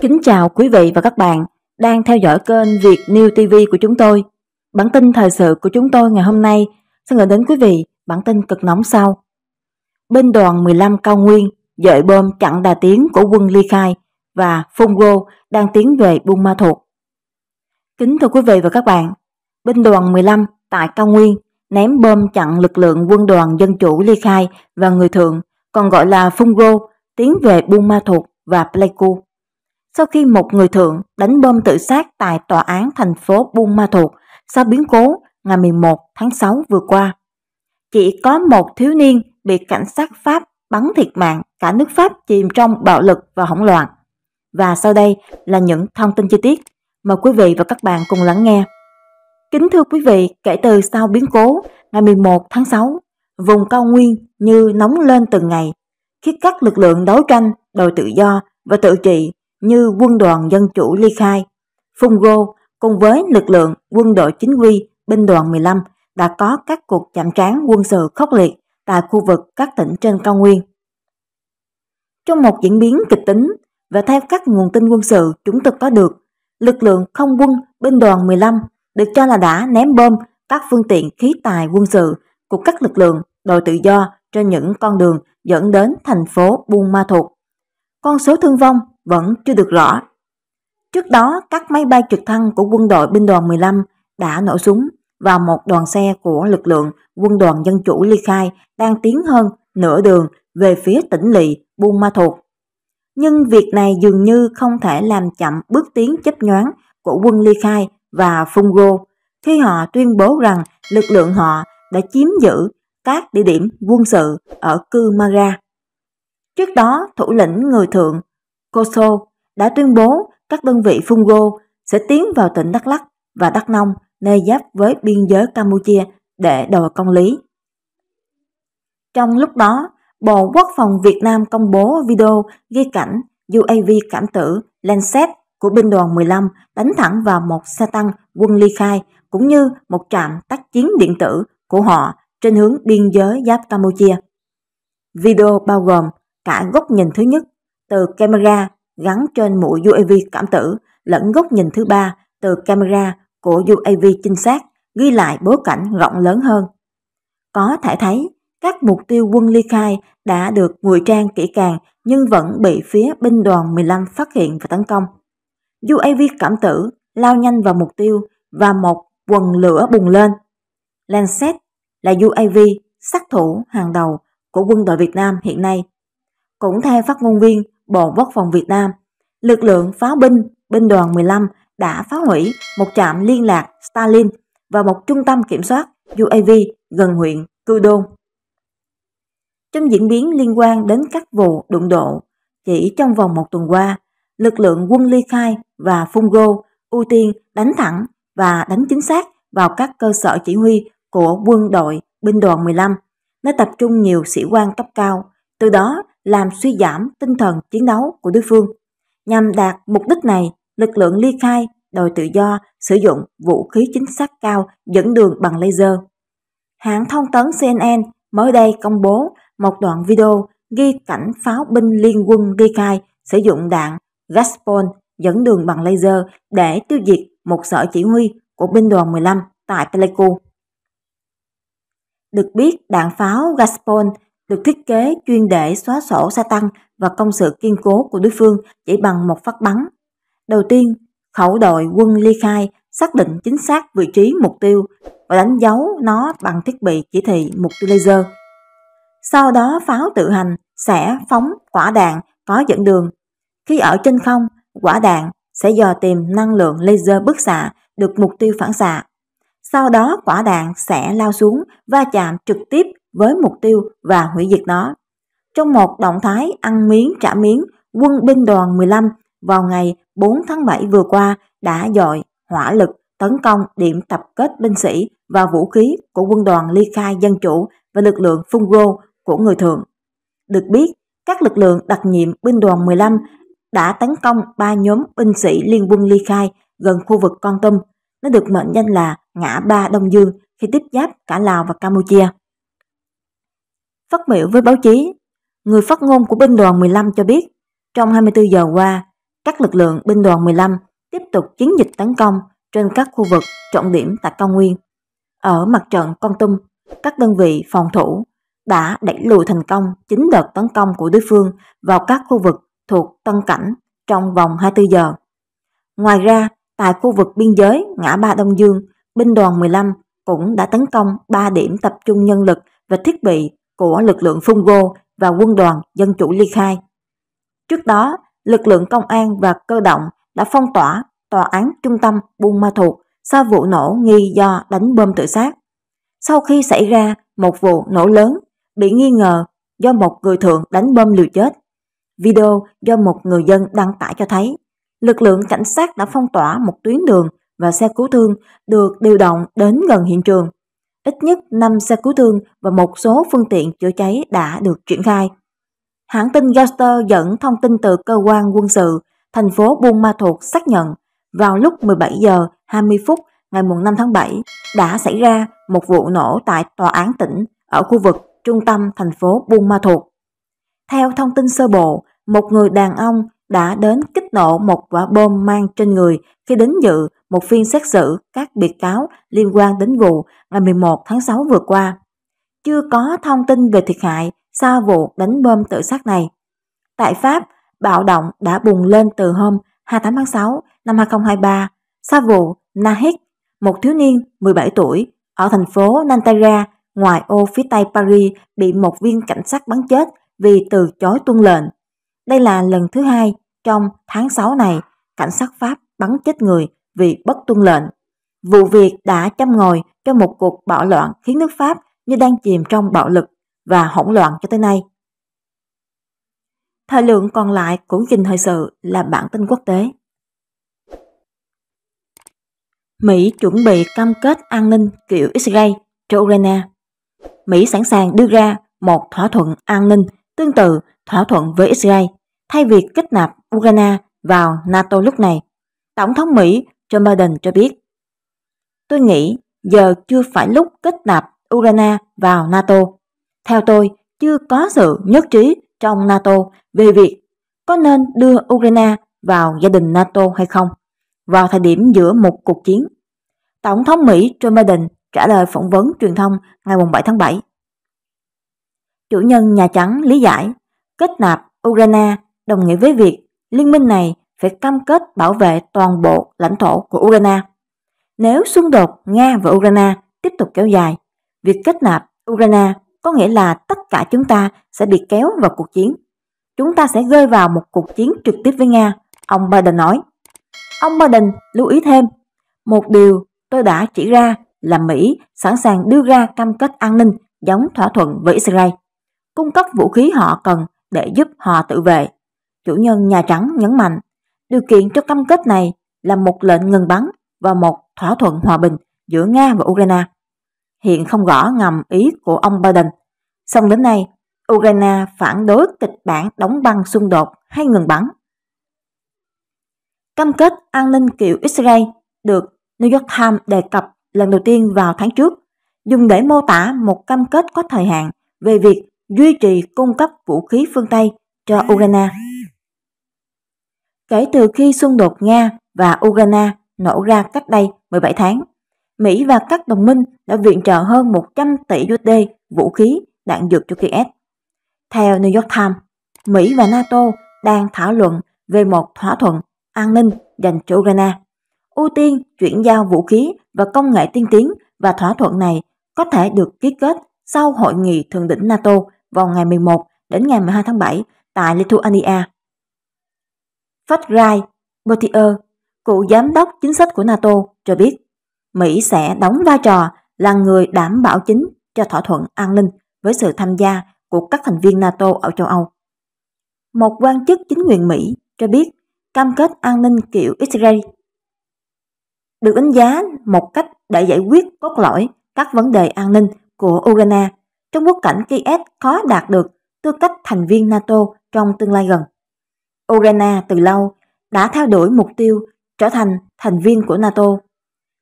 Kính chào quý vị và các bạn đang theo dõi kênh Việt New TV của chúng tôi. Bản tin thời sự của chúng tôi ngày hôm nay sẽ gửi đến quý vị bản tin cực nóng sau. Bên đoàn 15 Cao Nguyên dội bom chặn đà tiến của quân Ly Khai và Fungo đang tiến về Buôn Ma Thuột. Kính thưa quý vị và các bạn, binh đoàn 15 tại Cao Nguyên ném bom chặn lực lượng quân đoàn dân chủ Ly Khai và người thượng, còn gọi là phung Fungo, tiến về Buôn Ma Thuột và Pleiku. Sau khi một người thượng đánh bom tự sát tại tòa án thành phố Buôn Ma Thuột sau biến cố ngày 11 tháng 6 vừa qua, chỉ có một thiếu niên bị cảnh sát Pháp bắn thiệt mạng, cả nước Pháp chìm trong bạo lực và hỗn loạn. Và sau đây là những thông tin chi tiết. Mời quý vị và các bạn cùng lắng nghe. Kính thưa quý vị, kể từ sau biến cố ngày 11 tháng 6, vùng cao nguyên như nóng lên từng ngày, khi các lực lượng đấu tranh, đòi tự do và tự trị như quân đoàn dân chủ ly khai, Fungo cùng với lực lượng quân đội chính quy binh đoàn 15 đã có các cuộc chạm trán quân sự khốc liệt tại khu vực các tỉnh trên cao nguyên. Trong một diễn biến kịch tính, và theo các nguồn tin quân sự chúng tôi có được, lực lượng không quân binh đoàn 15 được cho là đã ném bom các phương tiện khí tài quân sự của các lực lượng đội tự do trên những con đường dẫn đến thành phố Buôn Ma Thuột. Con số thương vong vẫn chưa được rõ. Trước đó, các máy bay trực thăng của quân đội binh đoàn 15 đã nổ súng vào một đoàn xe của lực lượng quân đoàn dân chủ ly khai đang tiến hơn nửa đường về phía tỉnh lỵ Buôn Ma Thuột. Nhưng việc này dường như không thể làm chậm bước tiến chấp nhoáng của quân ly khai và Fungo khi họ tuyên bố rằng lực lượng họ đã chiếm giữ các địa điểm quân sự ở Mara. Trước đó, thủ lĩnh người thượng Koso đã tuyên bố các đơn vị Fungo sẽ tiến vào tỉnh Đắk Lắk và Đắk Nông nơi giáp với biên giới Campuchia để đòi công lý. Trong lúc đó, Bộ Quốc phòng Việt Nam công bố video ghi cảnh UAV cảm tử Lancet của binh đoàn 15 đánh thẳng vào một xe tăng quân ly khai cũng như một trạm tác chiến điện tử của họ trên hướng biên giới giáp Campuchia. Video bao gồm cả góc nhìn thứ nhất từ camera gắn trên mũi UAV cảm tử lẫn góc nhìn thứ ba từ camera của UAV trinh sát ghi lại bối cảnh rộng lớn hơn. Có thể thấy, các mục tiêu quân ly khai đã được ngụy trang kỹ càng nhưng vẫn bị phía binh đoàn 15 phát hiện và tấn công. UAV cảm tử lao nhanh vào mục tiêu và một quần lửa bùng lên. Lancet là UAV sát thủ hàng đầu của quân đội Việt Nam hiện nay. Cũng theo phát ngôn viên Bộ Quốc phòng Việt Nam. Lực lượng pháo binh, binh đoàn 15 đã phá hủy một trạm liên lạc Stalin và một trung tâm kiểm soát UAV gần huyện Cư Đôn. Trong diễn biến liên quan đến các vụ đụng độ, chỉ trong vòng một tuần qua, lực lượng quân ly khai và Fungo ưu tiên đánh thẳng và đánh chính xác vào các cơ sở chỉ huy của quân đội binh đoàn 15, nơi tập trung nhiều sĩ quan cấp cao, từ đó làm suy giảm tinh thần chiến đấu của đối phương. Nhằm đạt mục đích này, lực lượng ly khai đòi tự do sử dụng vũ khí chính xác cao dẫn đường bằng laser. Hãng thông tấn CNN mới đây công bố một đoạn video ghi cảnh pháo binh liên quân ly khai sử dụng đạn Gaspon dẫn đường bằng laser để tiêu diệt một sở chỉ huy của binh đoàn 15 tại Pleiku. Được biết, đạn pháo Gaspon được thiết kế chuyên để xóa sổ sa tăng và công sự kiên cố của đối phương chỉ bằng một phát bắn. Đầu tiên, khẩu đội quân ly khai xác định chính xác vị trí mục tiêu và đánh dấu nó bằng thiết bị chỉ thị mục tiêu laser. Sau đó pháo tự hành sẽ phóng quả đạn có dẫn đường. Khi ở trên không, quả đạn sẽ dò tìm năng lượng laser bức xạ được mục tiêu phản xạ sau đó quả đạn sẽ lao xuống va chạm trực tiếp với mục tiêu và hủy diệt nó. Trong một động thái ăn miếng trả miếng, quân binh đoàn 15 vào ngày 4 tháng 7 vừa qua đã dội hỏa lực tấn công điểm tập kết binh sĩ và vũ khí của quân đoàn ly khai dân chủ và lực lượng Fungo của người thường. Được biết, các lực lượng đặc nhiệm binh đoàn 15 đã tấn công ba nhóm binh sĩ liên quân ly khai gần khu vực Con Tum. Nó được mệnh danh là ngã ba Đông Dương khi tiếp giáp cả Lào và Campuchia. Phát biểu với báo chí, người phát ngôn của binh đoàn 15 cho biết, trong 24 giờ qua, các lực lượng binh đoàn 15 tiếp tục chiến dịch tấn công trên các khu vực trọng điểm tại cao nguyên. Ở mặt trận Con Tum, các đơn vị phòng thủ đã đẩy lùi thành công chính đợt tấn công của đối phương vào các khu vực thuộc Tân Cảnh trong vòng 24 giờ. Ngoài ra, tại khu vực biên giới ngã ba Đông Dương binh đoàn 15 cũng đã tấn công 3 điểm tập trung nhân lực và thiết bị của lực lượng Fungo và quân đoàn dân chủ ly khai. Trước đó, lực lượng công an và cơ động đã phong tỏa tòa án trung tâm Buôn Ma Thuột sau vụ nổ nghi do đánh bom tự sát. Sau khi xảy ra một vụ nổ lớn bị nghi ngờ do một người thượng đánh bom liều chết, video do một người dân đăng tải cho thấy lực lượng cảnh sát đã phong tỏa một tuyến đường và xe cứu thương được điều động đến gần hiện trường. Ít nhất 5 xe cứu thương và một số phương tiện chữa cháy đã được triển khai. Hãng tin Gauster dẫn thông tin từ cơ quan quân sự thành phố Buôn Ma Thuột xác nhận vào lúc 17 giờ 20 phút ngày 5 tháng 7 đã xảy ra một vụ nổ tại tòa án tỉnh ở khu vực trung tâm thành phố Buôn Ma Thuột. Theo thông tin sơ bộ, một người đàn ông đã đến kích nổ một quả bom mang trên người khi đến dự một phiên xét xử các bị cáo liên quan đến vụ ngày 11 tháng 6 vừa qua. Chưa có thông tin về thiệt hại sau vụ đánh bom tự sát này. Tại Pháp, bạo động đã bùng lên từ hôm 28 tháng 6 năm 2023 sau vụ Nahik, một thiếu niên 17 tuổi ở thành phố Nantara, ngoài ô phía tây Paris bị một viên cảnh sát bắn chết vì từ chối tuân lệnh. Đây là lần thứ hai trong tháng 6 này cảnh sát Pháp bắn chết người vì bất tuân lệnh. Vụ việc đã châm ngòi cho một cuộc bạo loạn khiến nước Pháp như đang chìm trong bạo lực và hỗn loạn cho tới nay. Thời lượng còn lại của trình thời sự là bản tin quốc tế. Mỹ chuẩn bị cam kết an ninh kiểu Israel cho Ukraine. Mỹ sẵn sàng đưa ra một thỏa thuận an ninh Tương tự, thỏa thuận với Israel, thay vì kết nạp Ukraine vào NATO lúc này, Tổng thống Mỹ Joe Biden cho biết. Tôi nghĩ giờ chưa phải lúc kết nạp Ukraine vào NATO. Theo tôi, chưa có sự nhất trí trong NATO về việc có nên đưa Ukraine vào gia đình NATO hay không vào thời điểm giữa một cuộc chiến. Tổng thống Mỹ Joe Biden trả lời phỏng vấn truyền thông ngày 7 tháng 7. Chủ nhân Nhà Trắng lý giải, kết nạp Ukraine đồng nghĩa với việc liên minh này phải cam kết bảo vệ toàn bộ lãnh thổ của Ukraine. Nếu xung đột Nga và Ukraine tiếp tục kéo dài, việc kết nạp Ukraine có nghĩa là tất cả chúng ta sẽ bị kéo vào cuộc chiến. Chúng ta sẽ rơi vào một cuộc chiến trực tiếp với Nga, ông Biden nói. Ông Biden lưu ý thêm, một điều tôi đã chỉ ra là Mỹ sẵn sàng đưa ra cam kết an ninh giống thỏa thuận với Israel cung cấp vũ khí họ cần để giúp họ tự vệ. Chủ nhân Nhà Trắng nhấn mạnh, điều kiện cho cam kết này là một lệnh ngừng bắn và một thỏa thuận hòa bình giữa Nga và Ukraine. Hiện không rõ ngầm ý của ông Biden. Song đến nay, Ukraine phản đối kịch bản đóng băng xung đột hay ngừng bắn. Cam kết an ninh kiểu Israel được New York Times đề cập lần đầu tiên vào tháng trước, dùng để mô tả một cam kết có thời hạn về việc duy trì cung cấp vũ khí phương Tây cho Ukraine. Kể từ khi xung đột Nga và Ukraine nổ ra cách đây 17 tháng, Mỹ và các đồng minh đã viện trợ hơn 100 tỷ USD vũ khí, đạn dược cho Kiev. Theo New York Times, Mỹ và NATO đang thảo luận về một thỏa thuận an ninh dành cho Ukraine, ưu tiên chuyển giao vũ khí và công nghệ tiên tiến và thỏa thuận này có thể được ký kết sau hội nghị thượng đỉnh NATO vào ngày 11 đến ngày 12 tháng 7 tại Lithuania. Fatrai Botier, cựu giám đốc chính sách của NATO, cho biết Mỹ sẽ đóng vai trò là người đảm bảo chính cho thỏa thuận an ninh với sự tham gia của các thành viên NATO ở châu Âu. Một quan chức chính quyền Mỹ cho biết cam kết an ninh kiểu Israel được đánh giá một cách để giải quyết cốt lõi các vấn đề an ninh của Ukraine trong bối cảnh Kiev khó đạt được tư cách thành viên NATO trong tương lai gần. Ukraine từ lâu đã theo đuổi mục tiêu trở thành thành viên của NATO.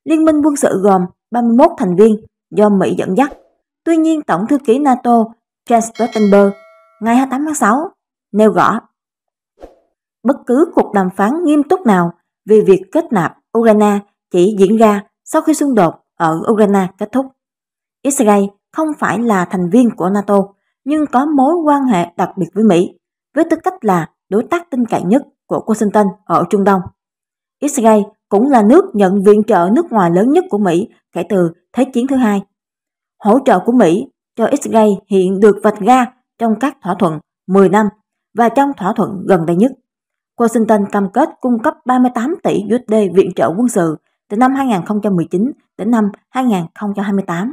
Liên minh quân sự gồm 31 thành viên do Mỹ dẫn dắt. Tuy nhiên, Tổng thư ký NATO Jens Stoltenberg ngày 28 tháng 6 nêu rõ bất cứ cuộc đàm phán nghiêm túc nào về việc kết nạp Ukraine chỉ diễn ra sau khi xung đột ở Ukraine kết thúc. Israel không phải là thành viên của NATO, nhưng có mối quan hệ đặc biệt với Mỹ, với tư cách là đối tác tin cậy nhất của Washington ở Trung Đông. Israel cũng là nước nhận viện trợ nước ngoài lớn nhất của Mỹ kể từ Thế chiến thứ hai. Hỗ trợ của Mỹ cho Israel hiện được vạch ra trong các thỏa thuận 10 năm và trong thỏa thuận gần đây nhất. Washington cam kết cung cấp 38 tỷ USD viện trợ quân sự từ năm 2019 đến năm 2028.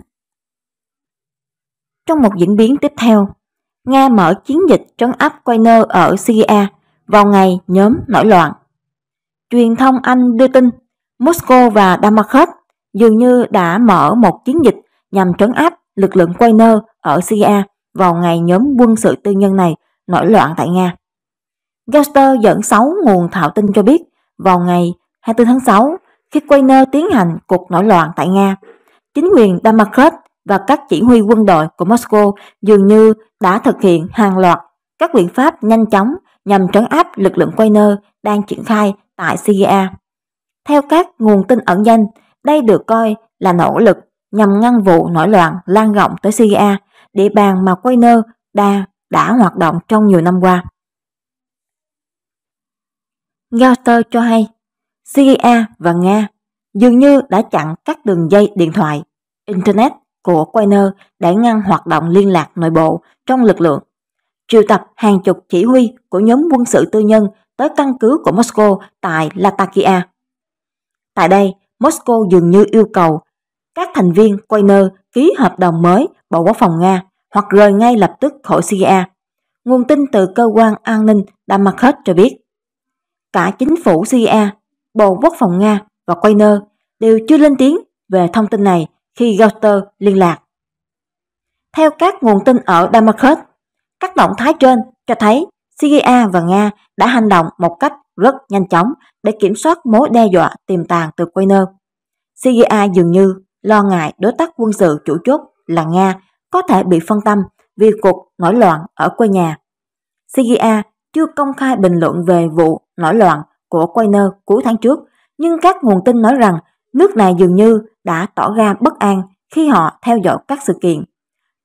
Trong một diễn biến tiếp theo, Nga mở chiến dịch trấn áp Wagner ở Syria vào ngày nhóm nổi loạn. Truyền thông Anh đưa tin Moscow và Damascus dường như đã mở một chiến dịch nhằm trấn áp lực lượng Wagner ở Syria vào ngày nhóm quân sự tư nhân này nổi loạn tại Nga. Gaster dẫn 6 nguồn thạo tin cho biết vào ngày 24 tháng 6 khi Wagner tiến hành cuộc nổi loạn tại Nga, chính quyền Damascus và các chỉ huy quân đội của Moscow dường như đã thực hiện hàng loạt các biện pháp nhanh chóng nhằm trấn áp lực lượng Wagner đang triển khai tại Syria. Theo các nguồn tin ẩn danh, đây được coi là nỗ lực nhằm ngăn vụ nổi loạn lan rộng tới Syria, địa bàn mà Wagner đã, đã hoạt động trong nhiều năm qua. Gauter cho hay, Syria và Nga dường như đã chặn các đường dây điện thoại, Internet của Quayner đã ngăn hoạt động liên lạc nội bộ trong lực lượng, triệu tập hàng chục chỉ huy của nhóm quân sự tư nhân tới căn cứ của Moscow tại Latakia. Tại đây, Moscow dường như yêu cầu các thành viên Quayner ký hợp đồng mới Bộ Quốc phòng Nga hoặc rời ngay lập tức khỏi Syria. Nguồn tin từ cơ quan an ninh Damascus cho biết, cả chính phủ Syria, Bộ Quốc phòng Nga và Quayner đều chưa lên tiếng về thông tin này khi Gauter liên lạc. Theo các nguồn tin ở Damascus, các động thái trên cho thấy Syria và Nga đã hành động một cách rất nhanh chóng để kiểm soát mối đe dọa tiềm tàng từ Wagner. Syria dường như lo ngại đối tác quân sự chủ chốt là Nga có thể bị phân tâm vì cuộc nổi loạn ở quê nhà. Syria chưa công khai bình luận về vụ nổi loạn của Wagner cuối tháng trước, nhưng các nguồn tin nói rằng nước này dường như đã tỏ ra bất an khi họ theo dõi các sự kiện.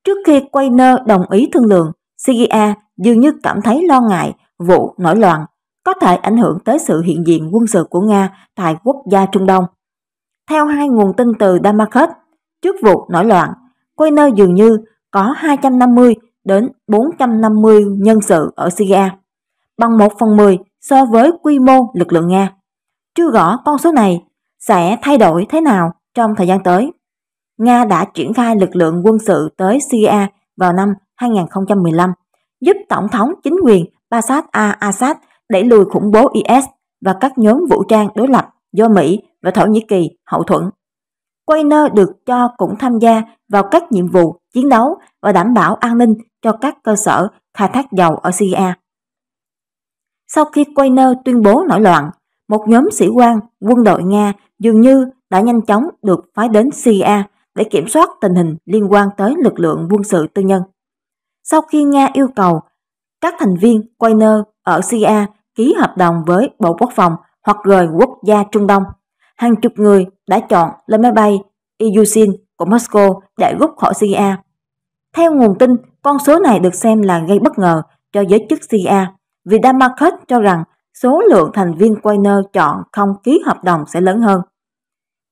Trước khi Quayner đồng ý thương lượng, CIA e dường như cảm thấy lo ngại vụ nổi loạn có thể ảnh hưởng tới sự hiện diện quân sự của Nga tại quốc gia Trung Đông. Theo hai nguồn tin từ Damascus, trước vụ nổi loạn, Quayner dường như có 250 đến 450 nhân sự ở Syria, e bằng 1 phần 10 so với quy mô lực lượng Nga. Chưa rõ con số này sẽ thay đổi thế nào trong thời gian tới. Nga đã triển khai lực lượng quân sự tới Syria vào năm 2015, giúp Tổng thống chính quyền Bashar al-Assad đẩy lùi khủng bố IS và các nhóm vũ trang đối lập do Mỹ và Thổ Nhĩ Kỳ hậu thuẫn. Quayner được cho cũng tham gia vào các nhiệm vụ chiến đấu và đảm bảo an ninh cho các cơ sở khai thác dầu ở Syria. Sau khi Quayner tuyên bố nổi loạn, một nhóm sĩ quan quân đội Nga dường như đã nhanh chóng được phái đến CIA để kiểm soát tình hình liên quan tới lực lượng quân sự tư nhân. Sau khi Nga yêu cầu các thành viên Quayner ở CIA ký hợp đồng với Bộ Quốc phòng hoặc rời quốc gia Trung Đông, hàng chục người đã chọn lên máy bay Ilyushin của Moscow để rút khỏi CIA. Theo nguồn tin, con số này được xem là gây bất ngờ cho giới chức CIA vì Damarcus cho rằng số lượng thành viên Quayner chọn không ký hợp đồng sẽ lớn hơn.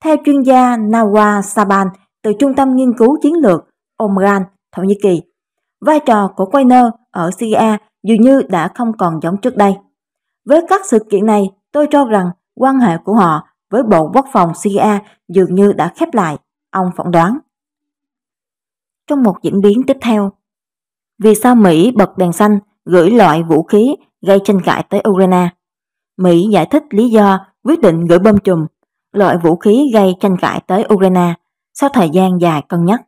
Theo chuyên gia Nawa Saban từ Trung tâm Nghiên cứu Chiến lược Omran, Thổ Nhĩ Kỳ, vai trò của Quainer ở Syria dường như đã không còn giống trước đây. Với các sự kiện này, tôi cho rằng quan hệ của họ với Bộ Quốc phòng Syria dường như đã khép lại, ông phỏng đoán. Trong một diễn biến tiếp theo, vì sao Mỹ bật đèn xanh gửi loại vũ khí gây tranh cãi tới Ukraine? Mỹ giải thích lý do quyết định gửi bom chùm loại vũ khí gây tranh cãi tới Ukraine sau thời gian dài cân nhắc.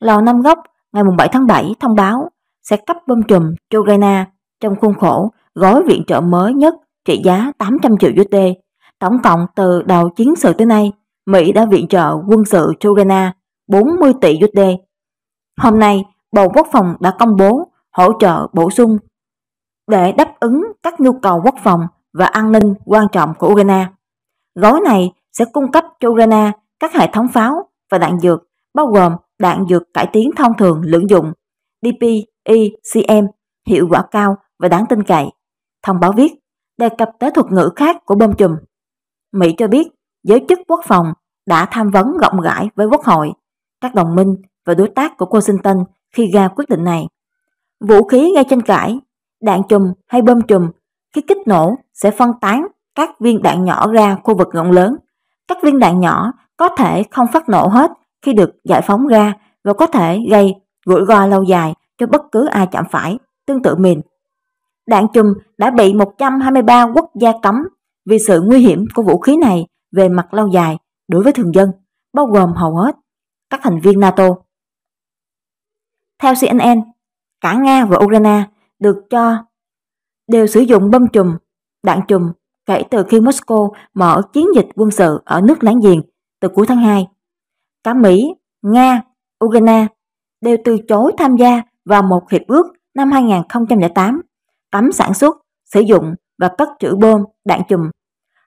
Lầu Năm Góc ngày 7 tháng 7 thông báo sẽ cấp bơm trùm cho Ukraine trong khuôn khổ gói viện trợ mới nhất trị giá 800 triệu USD. Tổng cộng từ đầu chiến sự tới nay, Mỹ đã viện trợ quân sự cho Ukraine 40 tỷ USD. Hôm nay, Bộ Quốc phòng đã công bố hỗ trợ bổ sung để đáp ứng các nhu cầu quốc phòng và an ninh quan trọng của Ukraine. Gói này sẽ cung cấp cho Ukraine các hệ thống pháo và đạn dược, bao gồm đạn dược cải tiến thông thường lưỡng dụng DPECM hiệu quả cao và đáng tin cậy. Thông báo viết đề cập tới thuật ngữ khác của bom chùm. Mỹ cho biết giới chức quốc phòng đã tham vấn rộng rãi với Quốc hội, các đồng minh và đối tác của Washington khi ra quyết định này. Vũ khí gây tranh cãi, đạn chùm hay bom chùm khi kích nổ sẽ phân tán các viên đạn nhỏ ra khu vực rộng lớn. Các viên đạn nhỏ có thể không phát nổ hết khi được giải phóng ra và có thể gây rủi ro lâu dài cho bất cứ ai chạm phải, tương tự mìn. Đạn chùm đã bị 123 quốc gia cấm vì sự nguy hiểm của vũ khí này về mặt lâu dài đối với thường dân, bao gồm hầu hết các thành viên NATO. Theo CNN, cả Nga và Ukraine được cho đều sử dụng bom chùm, đạn chùm kể từ khi Moscow mở chiến dịch quân sự ở nước láng giềng từ cuối tháng 2. Cả Mỹ, Nga, Ukraine đều từ chối tham gia vào một hiệp ước năm 2008 cấm sản xuất, sử dụng và cất trữ bom, đạn chùm.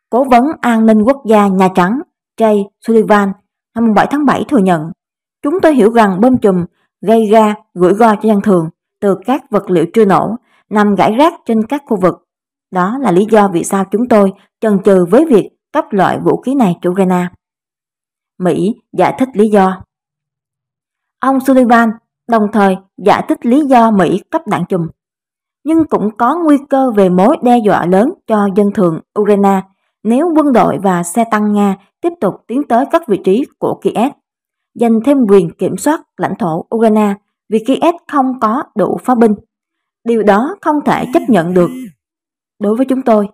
Cố vấn an ninh quốc gia Nhà Trắng Jay Sullivan ngày 7 tháng 7 thừa nhận Chúng tôi hiểu rằng bom chùm gây ra rủi ro cho dân thường từ các vật liệu chưa nổ nằm rải rác trên các khu vực đó là lý do vì sao chúng tôi chần chừ với việc cấp loại vũ khí này cho Ukraine. Mỹ giải thích lý do. Ông Sullivan đồng thời giải thích lý do Mỹ cấp đạn chùm, nhưng cũng có nguy cơ về mối đe dọa lớn cho dân thường Ukraine nếu quân đội và xe tăng Nga tiếp tục tiến tới các vị trí của Kiev, giành thêm quyền kiểm soát lãnh thổ Ukraine vì Kiev không có đủ pháo binh. Điều đó không thể chấp nhận được đối với chúng tôi.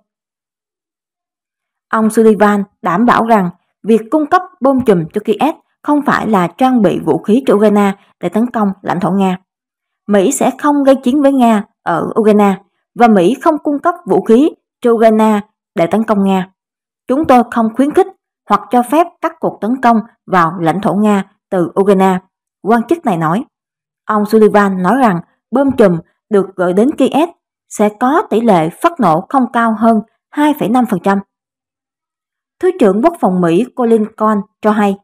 Ông Sullivan đảm bảo rằng việc cung cấp bom chùm cho Kiev không phải là trang bị vũ khí cho Ukraine để tấn công lãnh thổ Nga. Mỹ sẽ không gây chiến với Nga ở Ukraine và Mỹ không cung cấp vũ khí cho Ukraine để tấn công Nga. Chúng tôi không khuyến khích hoặc cho phép các cuộc tấn công vào lãnh thổ Nga từ Ukraine, quan chức này nói. Ông Sullivan nói rằng bơm chùm được gửi đến Kiev sẽ có tỷ lệ phát nổ không cao hơn 2,5%. Thứ trưởng Quốc phòng Mỹ Colin Cohn cho hay,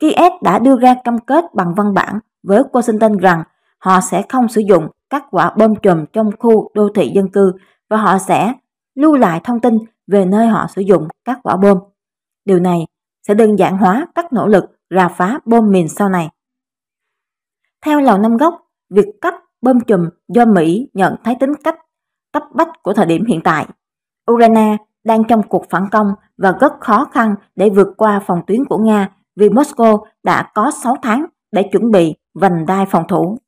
Kiev đã đưa ra cam kết bằng văn bản với Washington rằng họ sẽ không sử dụng các quả bom chùm trong khu đô thị dân cư và họ sẽ lưu lại thông tin về nơi họ sử dụng các quả bom. Điều này sẽ đơn giản hóa các nỗ lực rà phá bom mìn sau này. Theo Lầu Năm Góc, việc cấp bom chùm do Mỹ nhận thấy tính cách cấp bách của thời điểm hiện tại. Ukraine đang trong cuộc phản công và rất khó khăn để vượt qua phòng tuyến của Nga vì Moscow đã có 6 tháng để chuẩn bị vành đai phòng thủ.